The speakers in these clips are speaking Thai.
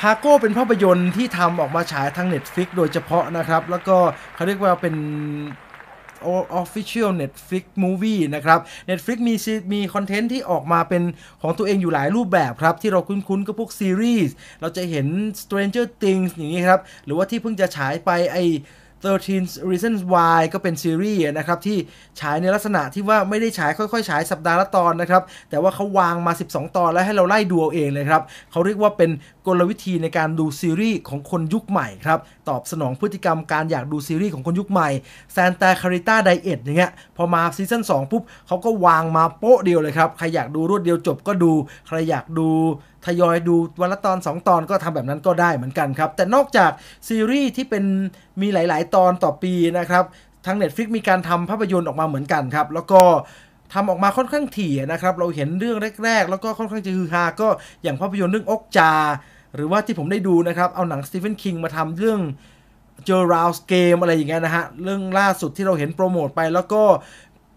คาโก้เป็นภาพยนตร์ที่ทำออกมาฉายทาง Netflix โดยเฉพาะนะครับ แล้วก็เขาเรียกว่าเป็น Official Netflix Movie นะครับ Netflix มีมีคอนเทนต์ที่ออกมาเป็นของตัวเองอยู่หลายรูปแบบครับ ที่เราคุ้นๆก็พวกซีรีส์เราจะเห็น Stranger Things อย่างนี้ครับ หรือว่าที่เพิ่งจะฉายไปไอ13 Reasons Why ก็เป็นซีรีส์นะครับ ที่ฉายในลักษณะที่ว่าไม่ได้ฉายค่อยๆฉายสัปดาห์ละตอนนะครับ แต่ว่าเขาวางมา 12 ตอนแล้วให้เราไล่ดูเอาเองเลยครับเขาเรียกว่าเป็นกลวิธีในการดูซีรีส์ของคนยุคใหม่ครับ ตอบสนองพฤติกรรมการอยากดูซีรีส์ของคนยุคใหม่ Santa Clarita Diet อย่างเงี้ยพอมาซีซั่น 2 ปุ๊บเขาก็วางมาโป๊ะเดียวเลยครับใครอยากดูรวดเดียวจบก็ดูใครอยากดูทยอยดู วันละตอน 2 ตอนก็ทำแบบนั้นก็ได้เหมือนกันครับแต่นอกจากซีรีส์ที่เป็นมีหลายๆ ตอนต่อปีนะครับทาง Netflix มีการทำภาพยนตร์ออกมาเหมือนกันครับแล้วก็ทำออกมาค่อนข้างถี่นะครับเราเห็นเรื่องแรก ๆ แล้วก็ค่อนข้างจะฮือฮาก็อย่างภาพยนตร์เรื่องอกจาหรือว่าที่ผมได้ดูนะครับเอาหนังสตีเฟนคิงมาทำเรื่องเจอราวสเกมอะไรอย่างเงี้ยนะฮะเรื่องล่าสุดที่เราเห็นโปรโมทไปแล้วก็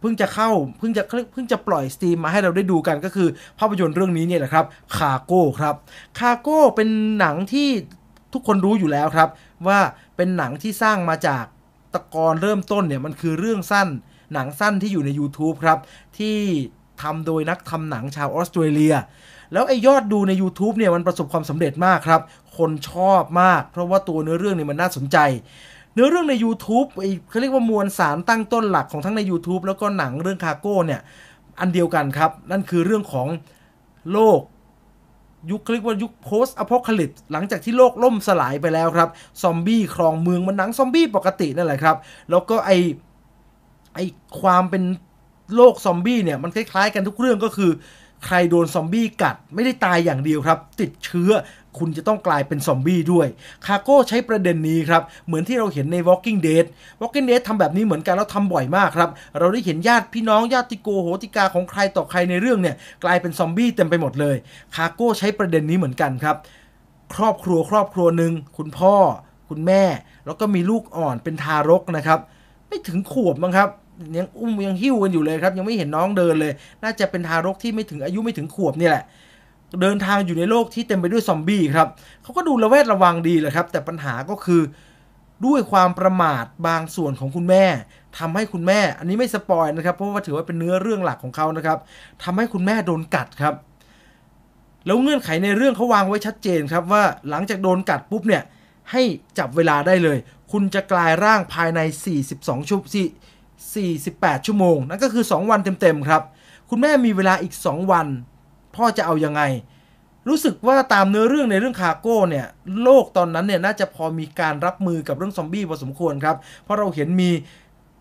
เพิ่งจะเข้าเพิ่งจะเพิ่งจะปล่อยสตรีมมาให้เราได้ดูกันก็คือภาพยนตร์เรื่องนี้เนี่ยแหละครับคาโก้ครับคาโก้เป็นหนังที่ทุกคนรู้อยู่แล้วครับ ว่าเป็นหนังที่สร้างมาจากตะกอนเริ่มต้นเนี่ย มันคือเรื่องสั้น หนังสั้นที่อยู่ใน YouTube ครับ ที่ทำโดยนักทำหนังชาวออสเตรเลียแล้วไอ้ยอดดูใน YouTube เนี่ยมันประสบความสำเร็จมากครับ คนชอบมากเพราะว่าตัวเนื้อเรื่องเนี่ยมันน่าสนใจเนื้อเรื่องใน YouTube เขาเรียกว่ามวลสารตั้งต้นหลักของทั้งใน YouTube แล้วก็หนังเรื่องคาโก้เนี่ยอันเดียวกันครับนั่นคือเรื่องของโลกยุคเรียกว่ายุคโพสอพอลิป l y หลังจากที่โลกล่มสลายไปแล้วครับซอมบี้ครองเมือง มันหนังซอมบี้ปกตินั่นแหละครับ แล้วก็ไอไอความเป็นโลกซอมบี้เนี่ยมันคล้ายๆกันทุกเรื่องก็คือใครโดนซอมบี้กัดไม่ได้ตายอย่างเดียวครับ ติดเชื้อคุณจะต้องกลายเป็นซอมบี้ด้วย คาโก้ใช้ประเด็นนี้ครับ เหมือนที่เราเห็นใน Walking Dead Walking Dead ทำแบบนี้เหมือนกันแล้วทำบ่อยมากครับ เราได้เห็นญาติพี่น้องญาติโกโหติกาของใครต่อใครในเรื่องเนี่ย กลายเป็นซอมบี้เต็มไปหมดเลย คาโก้ใช้ประเด็นนี้เหมือนกันครับ ครอบครัวครอบครัวหนึ่งคุณพ่อ คุณแม่ แล้วก็มีลูกอ่อนเป็นทารกนะครับ ไม่ถึงขวบมั้งครับยังอุ้มยังหิ้วกันอยู่เลยครับยังไม่เห็นน้องเดินเลย น่าจะเป็นทารกที่ไม่ถึงอายุไม่ถึงขวบนี่แหละ เดินทางอยู่ในโลกที่เต็มไปด้วยซอมบี้ครับเขาก็ดูระแวดระวังดีแหละครับแต่ปัญหาก็คือด้วยความประมาทบางส่วนของคุณแม่ ทำให้คุณแม่อันนี้ไม่สปอยนะครับเพราะว่าถือว่าเป็นเนื้อเรื่องหลักของเขานะครับทำให้คุณแม่โดนกัดครับ แล้วเงื่อนไขในเรื่องเขาวางไว้ชัดเจนครับ ว่าหลังจากโดนกัดปุ๊บเนี่ยให้จับเวลาได้เลย คุณจะกลายร่างภายใน 42ชั่ว48 ชั่วโมง นั่นก็คือ 2 วันเต็ม ๆ ครับ คุณแม่มีเวลาอีก 2 วัน พ่อจะเอาอยัางไง รู้สึกว่าตามเนื้อเรื่องในเรื่องคาโก้เนี่ย โลกตอนนั้นเนี่ย น่าจะพอมีการรับมือกับเรื่องซอมบี้พอสมควรครับ เพราะเราเห็นมี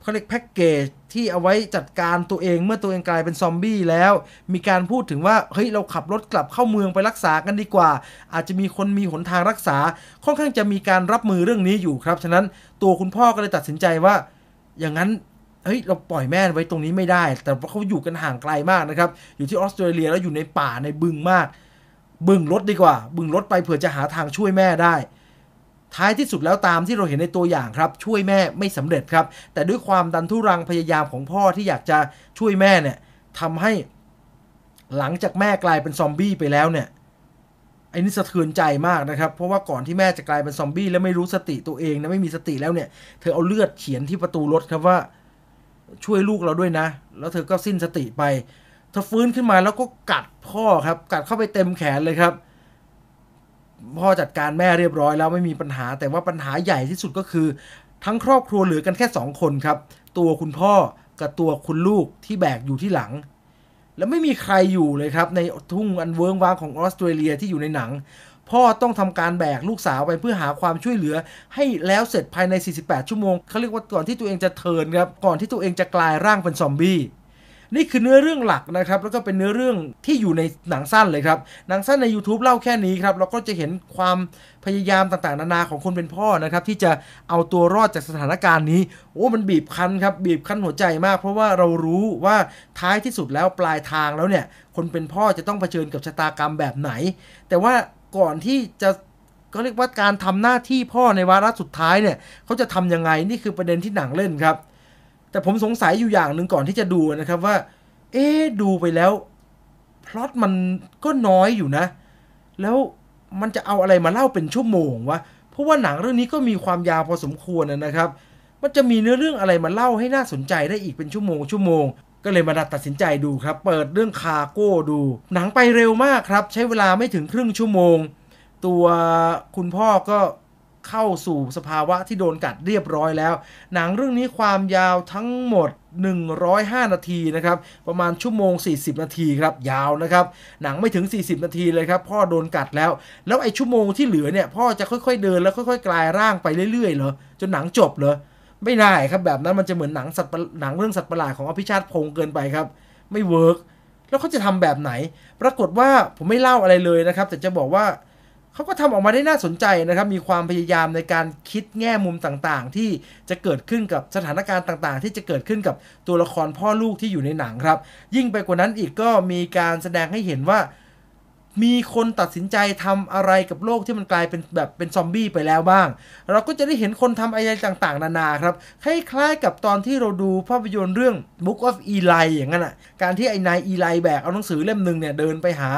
เขาเรียกแพ็กเกจที่เอาไว้จัดการตัวเองเมื่อตัวเองกลายเป็นซอมบี้แล้วมีการพูดถึงว่าเฮ้ยเราขับรถกลับเข้าเมืองไปรักษากันดีกว่า อาจจะมีคนมีหนทางรักษา ค่อนข้างจะมีการรับมือเรื่องนี้อยู่ครับ ฉะนั้นตัวคุณพ่อก็เลยตัดสินใจว่าอย่างนั้นเฮ้ยเราปล่อยแม่ไว้ตรงนี้ไม่ได้ แต่เขาอยู่กันห่างไกลมากนะครับอยู่ที่ออสเตรเลียแล้วอยู่ในป่าในบึงมาก บึงรถดีกว่า บึงรถไปเผื่อจะหาทางช่วยแม่ได้ ท้ายที่สุดแล้วตามที่เราเห็นในตัวอย่างครับช่วยแม่ไม่สำเร็จครับแต่ด้วยความดันทุรังพยายามของพ่อที่อยากจะช่วยแม่เนี่ยทำให้หลังจากแม่กลายเป็นซอมบี้ไปแล้วเนี่ยไอ้นี่สะเทือนใจมากนะครับ เพราะว่าก่อนที่แม่จะกลายเป็นซอมบี้แล้วไม่รู้สติตัวเองนะไม่มีสติแล้วเนี่ยเธอเอาเลือดเขียนที่ประตูรถครับว่าช่วยลูกเราด้วยนะ แล้วเธอก็สิ้นสติไป เธอฟื้นขึ้นมาแล้วก็กัดพ่อครับ กัดเข้าไปเต็มแขนเลยครับ พ่อจัดการแม่เรียบร้อย แล้วไม่มีปัญหา แต่ว่าปัญหาใหญ่ที่สุดก็คือ ทั้งครอบครัวเหลือกันแค่สองคนครับ ตัวคุณพ่อกับตัวคุณลูกที่แบกอยู่ที่หลัง แล้วไม่มีใครอยู่เลยครับในทุ่งอันเวิงว้างของออสเตรเลียที่อยู่ในหนังพ่อต้องทำการแบกลูกสาวไปเพื่อหาความช่วยเหลือให้แล้วเสร็จภายใน 48 ชั่วโมงเขาเรียกว่าก่อนที่ตัวเองจะเทินครับ ก่อนที่ตัวเองจะกลายร่างเป็นซอมบี้นี่คือเนื้อเรื่องหลักนะครับ แล้วก็เป็นเนื้อเรื่องที่อยู่ในหนังสั้นเลยครับ หนังสั้นใน YouTube เล่าแค่นี้ครับ เราก็จะเห็นความพยายามต่างๆ นานาของคนเป็นพ่อนะครับที่จะเอาตัวรอดจากสถานการณ์นี้ โอ้มันบีบคั้นครับบีบคั้นหัวใจมาก เพราะว่าเรารู้ว่าท้ายที่สุดแล้วปลายทางแล้วเนี่ย คนเป็นพ่อจะต้องเผชิญกับชะตากรรมแบบไหน แต่ว่าก่อนที่จะก็เรียกว่า การทำหน้าที่พ่อในวาระสุดท้ายเนี่ยเขาจะทํำยังไงนี่คือประเด็นที่หนังเล่นครับ แต่ผมสงสัยอยู่อย่างหนึ่งก่อนที่จะดูนะครับว่าเอ๊ดูไปแล้วพล็อตมันก็น้อยอยู่นะ แล้วมันจะเอาอะไรมาเล่าเป็นชั่วโมงวะเพราะว่าหนังเรื่องนี้ก็มีความยาวพอสมควรนะครับ มันจะมีเนื้อเรื่องอะไรมาเล่าให้น่าสนใจได้อีกเป็นชั่วโมง ชั่วโมงก็เลยมาดัดตัดสินใจดูครับ เปิดเรื่องคาโก้ดู หนังไปเร็วมากครับใช้เวลาไม่ถึงครึ่งชั่วโมง ตัวคุณพ่อก็เข้าสู่สภาวะที่โดนกัดเรียบร้อยแล้ว หนังเรื่องนี้ความยาวทั้งหมด 105 นาทีนะครับประมาณชั่วโมง 40 นาทีครับยาวนะครับหนังไม่ถึง 40 นาทีเลยครับพ่อโดนกัดแล้ว แล้วไอ้ชั่วโมงที่เหลือเนี่ยพ่อจะค่อยๆเดินแล้วค่อยๆกลายร่างไปเรื่อยๆเหรอจนหนังจบเหรอไม่ได้ครับแบบนั้นมันจะเหมือนหนังสัตว์หนังเรื่องสัตว์ประหลาดของอภิชาติพง์เกินไปครับ ไม่เวิร์กแล้วเขาจะทำแบบไหน ปรากฏว่าผมไม่เล่าอะไรเลยนะครับ แต่จะบอกว่า เขาก็ทำออกมาได้น่าสนใจนะครับ มีความพยายามในการคิดแง่มุมต่างๆ ที่จะเกิดขึ้นกับสถานการณ์ต่างๆ ที่จะเกิดขึ้นกับตัวละครพ่อลูกที่อยู่ในหนังครับยิ่งไปกว่านั้นอีกก็มีการแสดงให้เห็นว่ามีคนตัดสินใจทำอะไรกับโลกที่มันกลายเป็นแบบเป็นซอมบี้ไปแล้วบ้าง เราก็จะได้เห็นคนทำอะไรต่างๆนานาครับคล้ายๆกับตอนที่เราดูภาพยนตร์เรื่อง Book of Eli อย่างนั้นอ่ะการที่ไอ้นายอีไลแบกเอาหนังสือเล่มหนึ่งเนี่ยเดินไปหา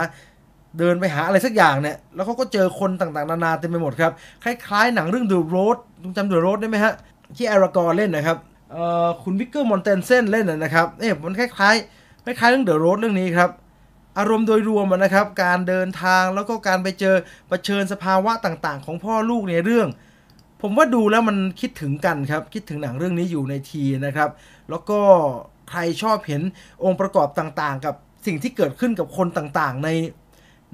เดินไปหาอะไรสักอย่างเนี่ยแล้วเขาก็เจอคนต่างๆนานาเต็มไปหมดครับคล้ายๆหนังเรื่อง The Road จำ The Road ได้ไหมฮะที่อรากอเล่นนะครับคุณวิกเกอร์มอนเตนเซนเล่นนะครับเอ๊ะมันคล้าย ๆคล้ายๆเรื่อง The Road เรื่องนี้ครับอารมณ์โดยรวมนะครับการเดินทางแล้วก็การไปเจอประเชิญสภาวะต่างๆ ของพ่อลูกในเรื่อง ผมว่าดูแล้วมันคิดถึงกันครับคิดถึงหนังเรื่องนี้อยู่ในทีนะครับ แล้วก็ใครชอบเห็นองค์ประกอบต่างๆกับสิ่งที่เกิดขึ้นกับคนต่างๆใน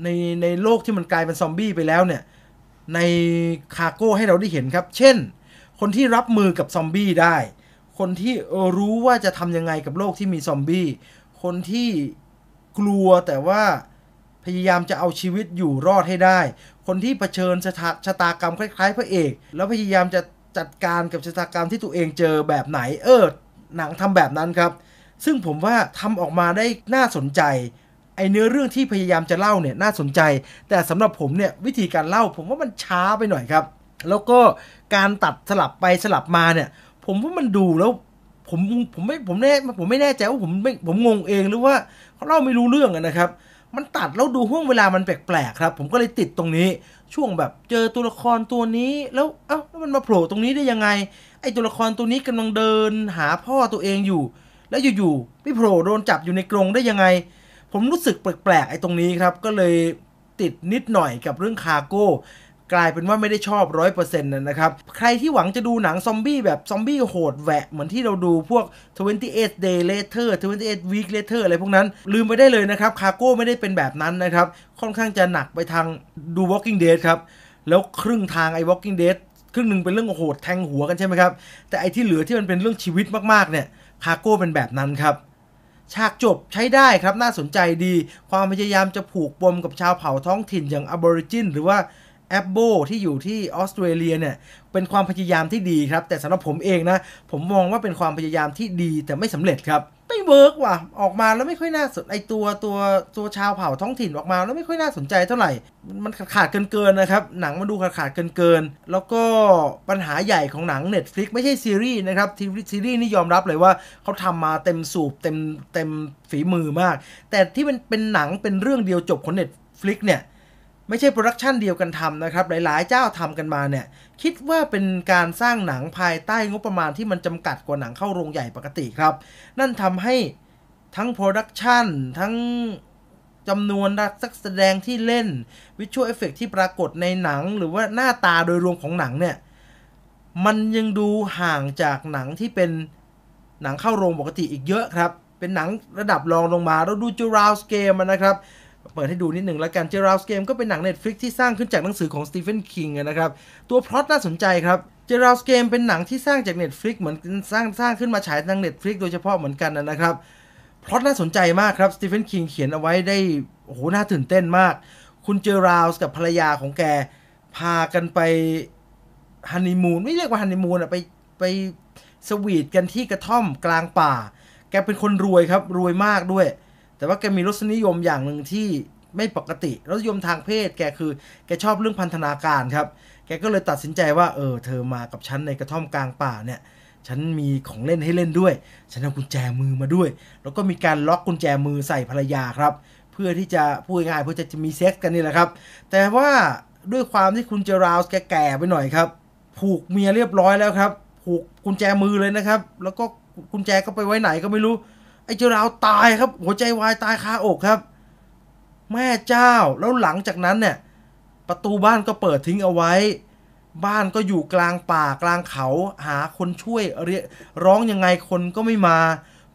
ในในโลกที่มันกลายเป็นซอมบี้ไปแล้วเนี่ย ในคาโก้ให้เราได้เห็นครับ เช่นคนที่รับมือกับซอมบี้ได้ คนที่รู้ว่าจะทำยังไงกับโลกที่มีซอมบี้คนที่กลัว แต่ว่าพยายามจะเอาชีวิตอยู่รอดให้ได้ คนที่เผชิญชะตาชะตากรรม คล้าย ๆพระเอกแล้วพยายามจะจัดการกับชะตากรรมที่ตัวเองเจอแบบไหนเออหนังทำแบบนั้นครับ ซึ่งผมว่าทำออกมาได้น่าสนใจไอ้เนื้อเรื่องที่พยายามจะเล่าเนี่ยน่าสนใจ แต่สำหรับผมเนี่ยวิธีการเล่าผมว่ามันช้าไปหน่อยครับ แล้วก็การตัดสลับไปสลับมาเนี่ยผมว่ามันดูแล้วผมผมไม่ผมแน่ผมไม่แน่ใจว่าผมไม่ผมงงเองหรือว่าเขาเล่าไม่รู้เรื่องนะครับ มันตัดแล้วดูห่วงเวลามันแปลกๆครับ ผมก็เลยติดตรงนี้ ช่วงแบบเจอตัวละครตัวนี้ แล้วเอ้าแล้วมันมาโผล่ตรงนี้ได้ยังไงไอ้ตัวละครตัวนี้กำลังเดิน หาพ่อตัวเองอยู่ แล้วอยู่ๆพี่โผล่โดนจับอยู่ในกรงได้ยังไงผมรู้สึกแปลกๆไอ้ตรงนี้ครับก็เลยติดนิดหน่อยกับเรื่องคาโกกลายเป็นว่าไม่ได้ชอบร้อยเปอร์เซ็นต์นะครับ ใครที่หวังจะดูหนังซอมบี้แบบซอมบี้โหดแหวะ เหมือนที่เราดูพวก 28 day later 28 week later อะไรพวกนั้น ลืมไปได้เลยนะครับคาโก้ไม่ได้เป็นแบบนั้นนะครับ ค่อนข้างจะหนักไปทางดู walking dead ครับ แล้วครึ่งทางไอ้ walking dead ครึ่งหนึ่งเป็นเรื่องโหดแทงหัวกันใช่ไหมครับ แต่ไอ้ที่เหลือที่มันเป็นเรื่องชีวิตมากๆ เนี่ยคาโก้เป็นแบบนั้นครับฉากจบใช้ได้ครับน่าสนใจดีความพยายามจะผูกปมกับชาวเผ่าท้องถิ่นอย่างอบอริจินหรือว่าแอปโบที่อยู่ที่ออสเตรเลียเนี่ย เป็นความพยายามที่ดีครับ แต่สำหรับผมเองนะผมมองว่าเป็นความพยายามที่ดี แต่ไม่สำเร็จครับไม่เวิร์กว่ะ ออกมาแล้วไม่ค่อยน่าสนไอตัวตัวตัวชาวเผ่าท้องถิ่นออกมา แล้วไม่ค่อยน่าสนใจเท่าไหร่มันขาดเกินเกินนะครับ หนังมันดูขาดขาดเกินเกิน แล้วก็ปัญหาใหญ่ของหนัง Netflix ไม่ใช่ซีรีส์นะครับทีซีรีส์นี่ยอมรับเลยว่าเขาทำมาเต็มสูบเต็มเต็มฝีมือมาก แต่ที่เป็นเป็นหนังเป็นเรื่องเดียวจบของ Netflix เนี่ยไม่ใช่โปรดักชันเดียวกันทำนะครับ หลายๆ เจ้าทำกันมาเนี่ย คิดว่าเป็นการสร้างหนังภายใต้งบประมาณที่มันจำกัดกว่าหนังเข้าโรงใหญ่ปกติครับ นั่นทำให้ทั้งโปรดักชันทั้งจำนวนนักแสดงที่เล่นวิชวลเอฟเฟกที่ปรากฏในหนัง หรือว่าหน้าตาโดยรวมของหนังเนี่ย มันยังดูห่างจากหนังที่เป็นหนังเข้าโรงปกติอีกเยอะครับ เป็นหนังระดับรองลงมาเราดูจูราสเกมนะครับปิดให้ดูนิดหนึ่งแล้วกัน เจอราส์เกมก็เป็นหนัง Netflix ที่สร้างขึ้นจากหนังสือของสตีเฟนคิงนะครับตัวพล็อตน่าสนใจครับเจอราส์เกมเป็นหนังที่สร้างจาก Netflix เหมือนสร้างสร้างขึ้นมาฉายทาง Netflix โดยเฉพาะเหมือนกันนะครับพล็อตน่าสนใจมากครับสตีเฟนคิงเขียนเอาไว้ได้โหน่าตื่นเต้นมาก คุณเจอราส์กับภรรยาของแก พากันไปฮันนีมูนไม่เรียกว่าฮันนีมูนอะไปไปสวีทกันที่กระท่อมกลางป่า แกเป็นคนรวยครับรวยมากด้วยแต่ว่าแกมีรสนิยมอย่างหนึ่งที่ไม่ปกติ รสนิยมทางเพศแกคือแกชอบเรื่องพันธนาการครับ แกก็เลยตัดสินใจว่าเออ เธอมากับฉันในกระท่อมกลางป่าเนี่ย ฉันมีของเล่นให้เล่นด้วย ฉันเอากุญแจมือมาด้วย แล้วก็มีการล็อกกุญแจมือใส่ภรรยาครับ เพื่อที่จะพูดง่ายเพื่อจะมีเซ็กซ์กันนี่แหละครับ แต่ว่าด้วยความที่คุณเจราวแก่แก่ไปหน่อยครับ ผูกเมียเรียบร้อยแล้วครับ ผูกกุญแจมือเลยนะครับ แล้วก็กุญแจก็ไปไว้ไหนก็ไม่รู้ไอ้เจราวตายครับหัวใจวาย ตายคาอกครับ แม่เจ้า แล้วหลังจากนั้นเนี่ย ประตูบ้านก็เปิดทิ้งเอาไว้ บ้านก็อยู่กลางป่ากลางเขาหาคนช่วยเรียร้องยังไงคนก็ไม่มา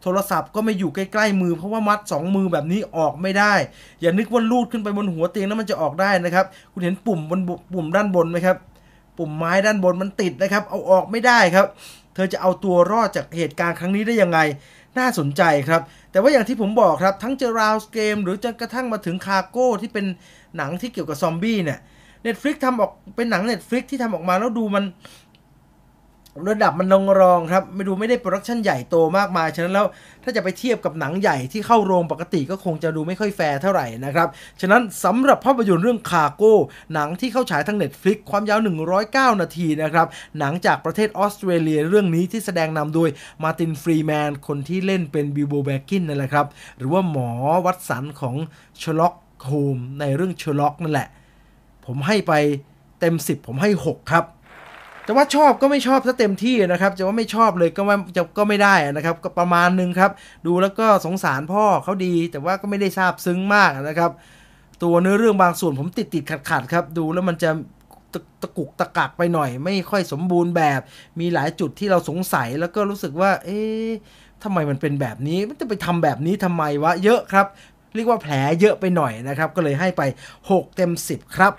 โทรศัพท์ก็ไม่อยู่ใกล้ ๆ มือเพราะว่ามัดสองมือแบบนี้ออกไม่ได้ อย่านึกว่าลูดขึ้นไปบนหัวเตียงแล้วมันจะออกได้นะครับ คุณเห็นปุ่มบนปุ่มด้านบนไหมครับ ปุ่มไม้ด้านบนมันติดนะครับเอาออกไม่ได้ครับ เธอจะเอาตัวรอดจากเหตุการณ์ครั้งนี้ได้ยังไงน่าสนใจครับ แต่ว่าอย่างที่ผมบอกครับ ทั้งเจอราวสเกม หรือจนกระทั่งมาถึงคาโก้ที่เป็นหนังที่เกี่ยวกับซอมบี้เนี่ยเน็ตฟลิกทำออกเป็นหนังเน็ตฟลิกที่ทำออกมาแล้วดูมันระดับมันรองงครับ ไม่ดูไม่ได้โปรดักชันใหญ่โตมากมาย ฉะนั้นแล้วถ้าจะไปเทียบกับหนังใหญ่ที่เข้าโรงปกติก็คงจะดูไม่ค่อยแฟร์เท่าไหร่นะครับ ฉะนั้นสำหรับภาพยนตร์เรื่องคาโก้ หนังที่เข้าฉายทาง Netflix ความยาว 109 นาทีนะครับ หนังจากประเทศออสเตรเลียเรื่องนี้ที่แสดงนำโดยมาตินฟรีแมนคนที่เล่นเป็นบิวโบแบกินนั่นแหละครับ หรือว่าหมอวัตสันของเชลล็อกโฮมในเรื่องเชล็อกนั่นแหละผมให้ไปเต็ม 10 ผมให้ 6 ครับจะว่าชอบก็ไม่ชอบซะเต็มที่นะครับจะว่าไม่ชอบเลยก็ว่าจะก็ไม่ได้นะครับ ก็ประมาณนึงครับ ดูแล้วก็สงสารพ่อเขาดี แต่ว่าก็ไม่ได้ทราบซึ้งมากนะครับ ตัวเนื้อเรื่องบางส่วนผมติดติดขัดขัดครับดูแล้วมันจะตะกุกตะกักไปหน่อย ไม่ค่อยสมบูรณ์แบบ มีหลายจุดที่เราสงสัย แล้วก็รู้สึกว่า เอ๊ะทำไมมันเป็นแบบนี้มันจะไปทำแบบนี้ทำไมวะเยอะครับ เรียกว่าแผลเยอะไปหน่อยนะครับ ก็เลยให้ไป 6 เต็ม10ครับ